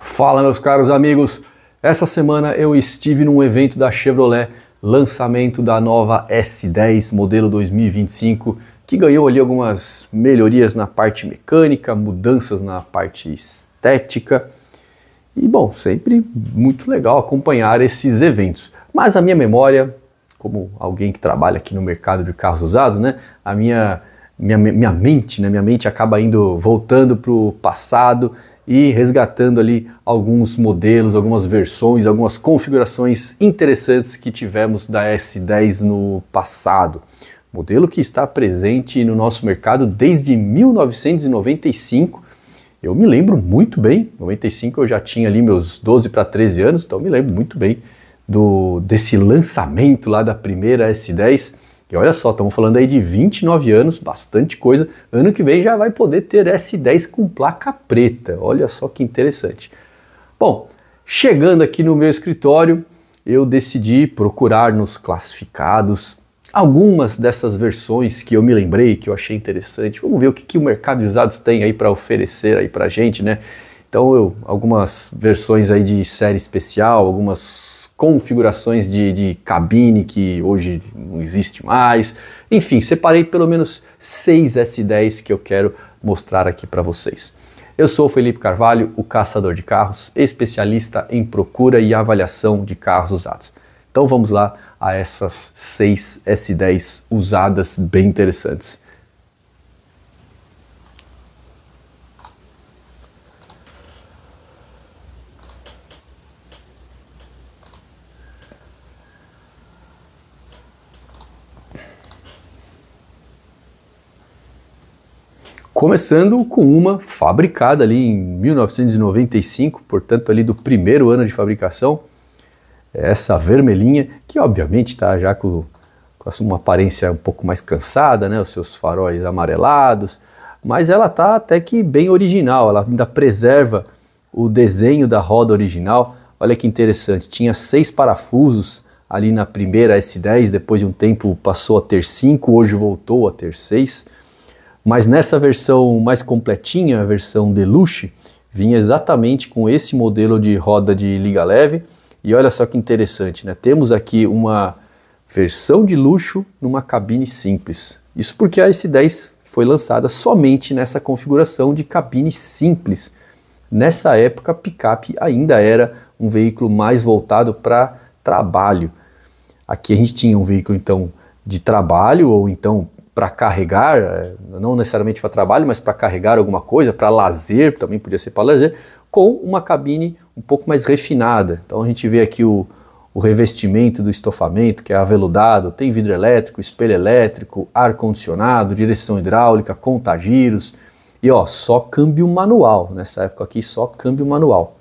Fala, meus caros amigos! Essa semana eu estive num evento da Chevrolet, lançamento da nova S10 modelo 2025, que ganhou ali algumas melhorias na parte mecânica, mudanças na parte estética. E bom, sempre muito legal acompanhar esses eventos. Mas a minha memória, como alguém que trabalha aqui no mercado de carros usados, né? A minha minha, minha mente, né? Minha mente acaba indo voltando para o passado e resgatando ali alguns modelos, algumas versões, algumas configurações interessantes que tivemos da S10 no passado. Modelo que está presente no nosso mercado desde 1995. Eu me lembro muito bem, 95 eu já tinha ali meus 12 para 13 anos, então me lembro muito bem do desse lançamento lá da primeira S10 e olha só, estamos falando aí de 29 anos, bastante coisa. Ano que vem já vai poder ter S10 com placa preta. Olha só que interessante. Bom, chegando aqui no meu escritório, eu decidi procurar nos classificados algumas dessas versões que eu me lembrei, que eu achei interessante. Vamos ver o que, que o mercado de usados tem aí para oferecer aí para gente, né? Então, eu, algumas versões aí de série especial, algumas configurações de, de cabine que hoje não existe mais. Enfim, separei pelo menos seis S10 que eu quero mostrar aqui para vocês. Eu sou o Felipe Carvalho, o caçador de carros, especialista em procura e avaliação de carros usados. Então vamos lá a essas seis S10 usadas bem interessantes. Começando com uma fabricada ali em 1995, portanto ali do primeiro ano de fabricação, essa vermelhinha, que obviamente está já com, com, uma aparência um pouco mais cansada, né? os seus faróis amarelados, mas ela está até que bem original, ela ainda preserva o desenho da roda original. Olha que interessante, tinha seis parafusos ali na primeira S10, depois de um tempo passou a ter cinco, hoje voltou a ter seis mas nessa versão mais completinha, a versão Deluxe, vinha exatamente com esse modelo de roda de liga leve. E olha só que interessante, né? Temos aqui uma versão de luxo numa cabine simples. Isso porque a S10 foi lançada somente nessa configuração de cabine simples. Nessa época, picape ainda era um veículo mais voltado para trabalho. Aqui a gente tinha um veículo então de trabalho ou então para carregar, eh, não necessariamente para trabalho, mas para carregar alguma coisa, para lazer, também podia ser para lazer, com uma cabine um pouco mais refinada. Então a gente vê aqui o, o revestimento do estofamento, que é aveludado, tem vidro elétrico, espelho elétrico, ar-condicionado, direção hidráulica, contagiros, e ó, só câmbio manual, nessa época aqui só câmbio manual.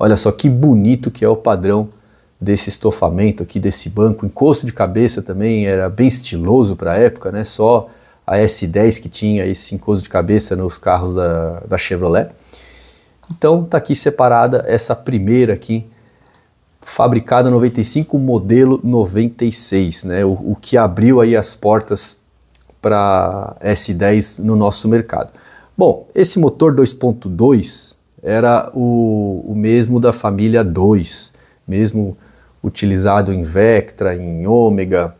Olha só que bonito que é o padrão desse estofamento aqui desse banco, encosto de cabeça também era bem estiloso para a época, né? Só a S10 que tinha esse encosto de cabeça nos carros da, da Chevrolet. Então tá aqui separada essa primeira aqui, fabricada 95, modelo 96, né? O, o que abriu aí as portas para S10 no nosso mercado. Bom, esse motor 2.2 era o, o mesmo da família 2, mesmo utilizado em Vectra, em Ômega.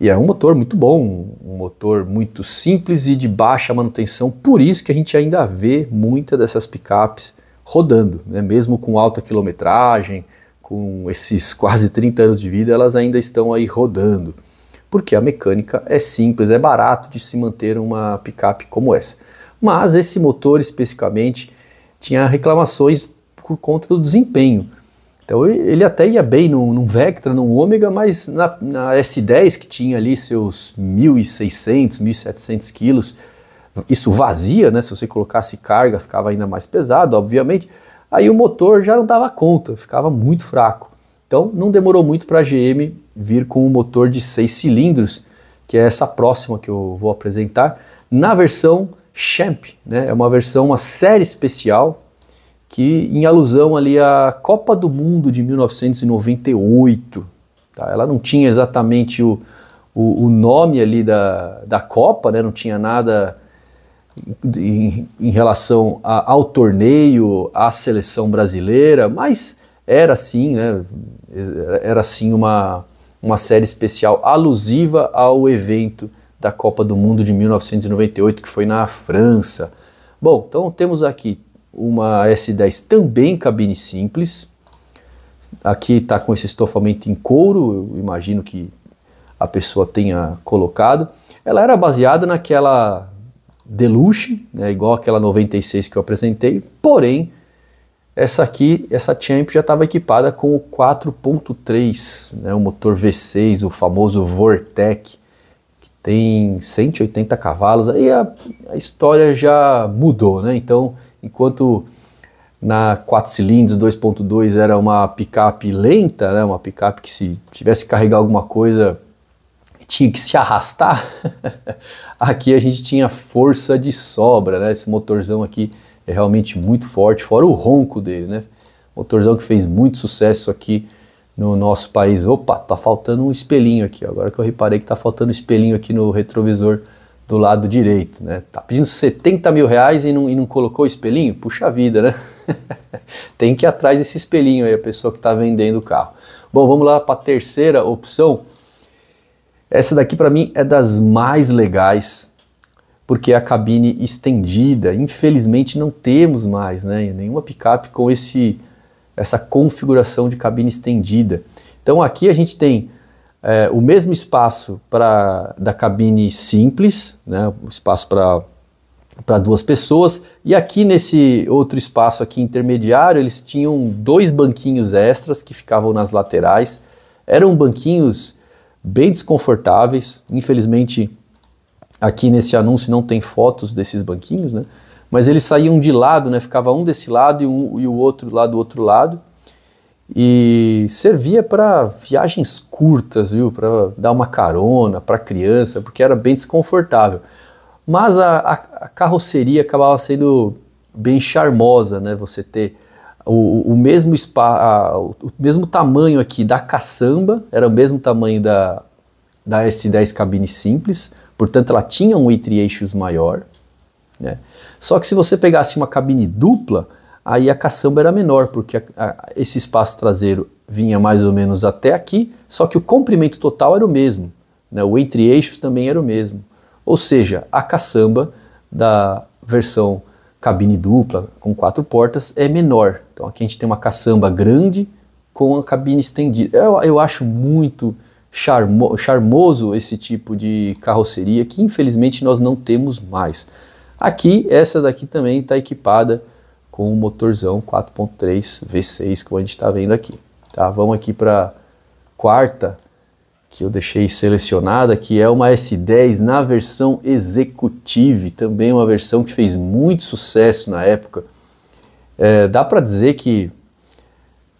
E é um motor muito bom, um motor muito simples e de baixa manutenção, por isso que a gente ainda vê muita dessas picapes rodando, né? mesmo com alta quilometragem, com esses quase 30 anos de vida, elas ainda estão aí rodando, porque a mecânica é simples, é barato de se manter uma picape como essa. Mas esse motor especificamente tinha reclamações por conta do desempenho. Então ele até ia bem no Vectra, no Ômega, mas na, na, S10 que tinha ali seus 1.600, 1.700 quilos, isso vazia, né? Se você colocasse carga ficava ainda mais pesado, obviamente. Aí o motor já não dava conta, ficava muito fraco. Então não demorou muito para a GM vir com um motor de seis cilindros, que é essa próxima que eu vou apresentar, na versão Champ, né? É uma versão, uma série especial que em alusão ali à Copa do Mundo de 1998, tá? ela não tinha exatamente o, o, o, nome ali da, da Copa, né? não tinha nada em, em relação a, ao torneio, à seleção brasileira, mas era sim, né? era sim uma, uma série especial alusiva ao evento da Copa do Mundo de 1998, que foi na França. Bom, então temos aqui uma S10 também cabine simples. Aqui está com esse estofamento em couro, eu imagino que a pessoa tenha colocado. Ela era baseada naquela Deluxe, né, igual aquela 96 que eu apresentei, porém essa aqui, essa Champ já estava equipada com o 4.3, né, o motor V6, o famoso Vortec, que tem 180 cavalos. Aí a, a história já mudou, né? Então enquanto na 4 cilindros 2.2 era uma picape lenta, né, uma picape que se tivesse que carregar alguma coisa tinha que se arrastar, aqui a gente tinha força de sobra, né? Esse motorzão aqui é realmente muito forte, fora o ronco dele, né? Motorzão que fez muito sucesso aqui no nosso país. Opa, tá faltando um espelhinho aqui. Agora que eu reparei que tá faltando um espelhinho aqui no retrovisor do lado direito, né? Tá pedindo 70 mil reais e não, e não colocou o espelhinho? Puxa vida, né? Tem que ir atrás desse espelhinho aí, a pessoa que está vendendo o carro. Bom, vamos lá para a terceira opção. Essa daqui para mim é das mais legais, porque é a cabine estendida. Infelizmente não temos mais, né? Nenhuma picape com esse essa configuração de cabine estendida. Então aqui a gente tem é, o mesmo espaço para da cabine simples, né, o espaço para duas pessoas, e aqui nesse outro espaço aqui intermediário, eles tinham dois banquinhos extras que ficavam nas laterais. Eram banquinhos bem desconfortáveis, infelizmente aqui nesse anúncio não tem fotos desses banquinhos, né? Mas eles saíam de lado, né? Ficava um desse lado e, um, e o outro lá do outro lado e servia para viagens curtas, viu, para dar uma carona para criança, porque era bem desconfortável. Mas a, a, a, carroceria acabava sendo bem charmosa, né? Você ter o, o mesmo spa, a, o, o mesmo tamanho aqui da caçamba, era o mesmo tamanho da, da S10 cabine simples, portanto ela tinha um entre-eixos maior, né? Só que se você pegasse uma cabine dupla, aí a caçamba era menor, porque a, a, esse espaço traseiro vinha mais ou menos até aqui, só que o comprimento total era o mesmo, né? o entre-eixos também era o mesmo. Ou seja, a caçamba da versão cabine dupla com quatro portas é menor. Então aqui a gente tem uma caçamba grande com a cabine estendida. Eu, eu acho muito charmo, charmoso esse tipo de carroceria que infelizmente nós não temos mais. Aqui, essa daqui também está equipada com um motorzão 4.3 V6 que a gente está vendo aqui. Tá? Vamos aqui para quarta que eu deixei selecionada, que é uma S10 na versão executive, também uma versão que fez muito sucesso na época. É, dá para dizer que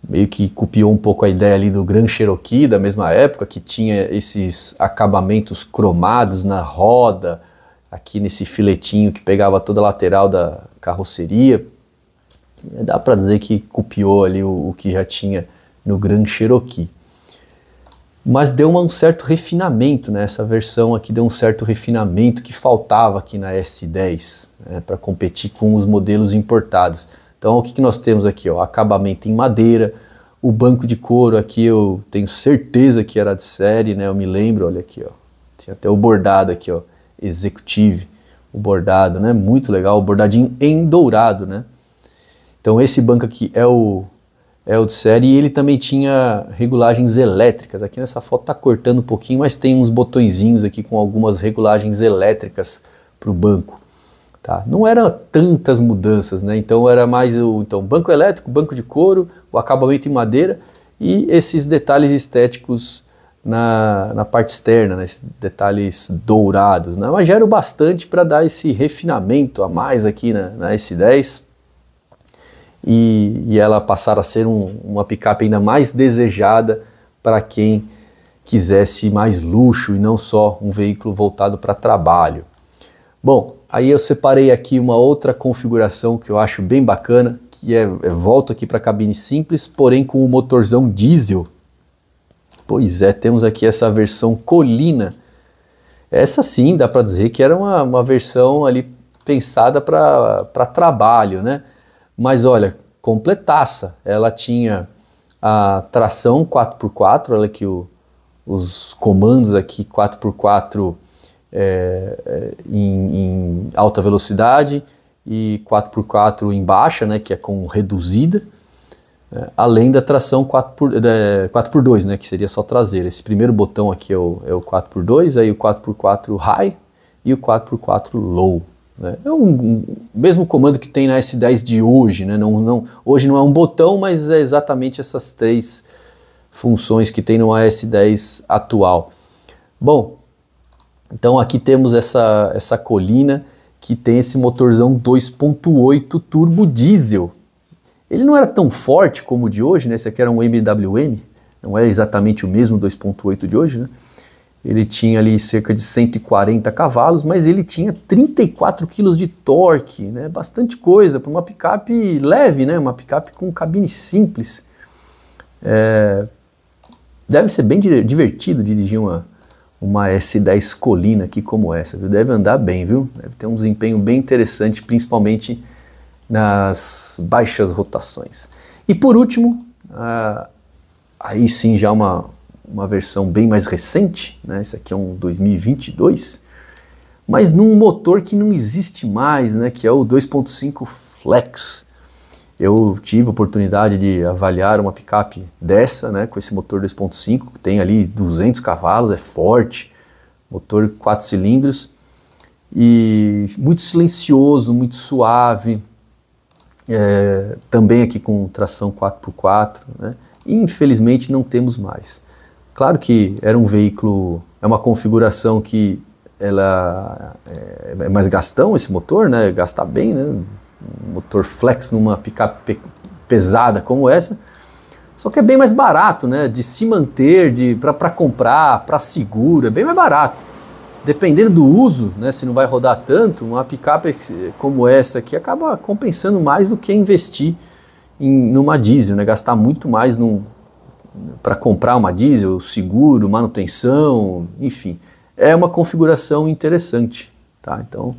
meio que copiou um pouco a ideia ali do Grand Cherokee da mesma época, que tinha esses acabamentos cromados na roda, aqui nesse filetinho que pegava toda a lateral da carroceria dá para dizer que copiou ali o, o, que já tinha no Grand Cherokee. Mas deu uma, um certo refinamento, né? Essa versão aqui deu um certo refinamento que faltava aqui na S10 né? para competir com os modelos importados. Então o que, que nós temos aqui? Ó, acabamento em madeira, o banco de couro aqui eu tenho certeza que era de série, né? Eu me lembro, olha aqui, ó. Tinha até o bordado aqui, ó, executive, o bordado, né? Muito legal, o bordadinho em dourado, né? Então esse banco aqui é o é o de série e ele também tinha regulagens elétricas. Aqui nessa foto está cortando um pouquinho, mas tem uns botõezinhos aqui com algumas regulagens elétricas para o banco. Tá? Não eram tantas mudanças, né? então era mais o então, banco elétrico, banco de couro, o acabamento em madeira e esses detalhes estéticos na, na parte externa, né? esses detalhes dourados. Né? Mas gera bastante para dar esse refinamento a mais aqui na, na S10 e, e ela passar a ser um, uma picape ainda mais desejada para quem quisesse mais luxo e não só um veículo voltado para trabalho. Bom, aí eu separei aqui uma outra configuração que eu acho bem bacana, que é, é volto aqui para a cabine simples, porém com o um motorzão diesel. Pois é, temos aqui essa versão colina. Essa sim, dá para dizer que era uma, uma versão ali pensada para trabalho, né? Mas olha, completaça. Ela tinha a tração 4x4, olha que os comandos aqui 4x4 é, é, em, em, alta velocidade e 4x4 em baixa, né, que é com reduzida, né, além da tração 4x, 4x2, é, né, que seria só traseira. Esse primeiro botão aqui é o, é o 4x2, aí o 4x4 high e o 4x4 low. Né? É um, um, mesmo comando que tem na S10 de hoje, né? não, não, hoje não é um botão, mas é exatamente essas três funções que tem no AS10 atual. Bom, então aqui temos essa, essa colina que tem esse motorzão 2.8 turbo diesel. Ele não era tão forte como o de hoje, né? Esse aqui era um MWM, não é exatamente o mesmo 2.8 de hoje, né? Ele tinha ali cerca de 140 cavalos, mas ele tinha 34 quilos de torque, né? Bastante coisa para uma picape leve, né? Uma picape com cabine simples. É, deve ser bem divertido dirigir uma, uma S10 colina aqui como essa, viu? Deve andar bem, viu? Deve ter um desempenho bem interessante, principalmente nas baixas rotações. E por último, ah, aí sim já uma, uma versão bem mais recente, né? Esse aqui é um 2022, mas num motor que não existe mais, né? Que é o 2.5 Flex. Eu tive a oportunidade de avaliar uma picape dessa, né? Com esse motor 2.5, que tem ali 200 cavalos, é forte, motor quatro cilindros e muito silencioso, muito suave. É, também aqui com tração 4x4, né? infelizmente não temos mais. Claro que era um veículo, é uma configuração que ela é, é mais gastão esse motor, né? Gastar bem, né? Motor flex numa picape pesada como essa. Só que é bem mais barato, né? De se manter, de para comprar, para segura, é bem mais barato. Dependendo do uso, né? Se não vai rodar tanto, uma picape como essa aqui acaba compensando mais do que investir em numa diesel, né? Gastar muito mais num, para comprar uma diesel, seguro, manutenção, enfim. É uma configuração interessante, tá? Então,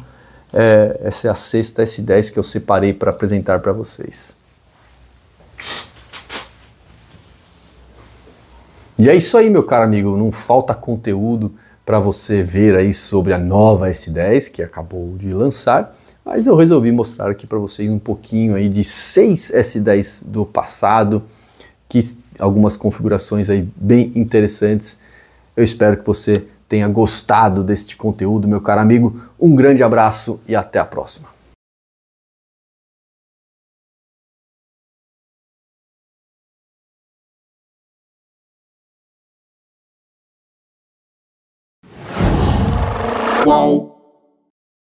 é, essa é a sexta S10 que eu separei para apresentar para vocês. E é isso aí, meu caro amigo. Não falta conteúdo para você ver aí sobre a nova S10 que acabou de lançar, mas eu resolvi mostrar aqui para vocês um pouquinho aí de seis S10 do passado aqui algumas configurações aí bem interessantes. Eu espero que você tenha gostado deste conteúdo, meu caro amigo. Um grande abraço e até a próxima. Qual?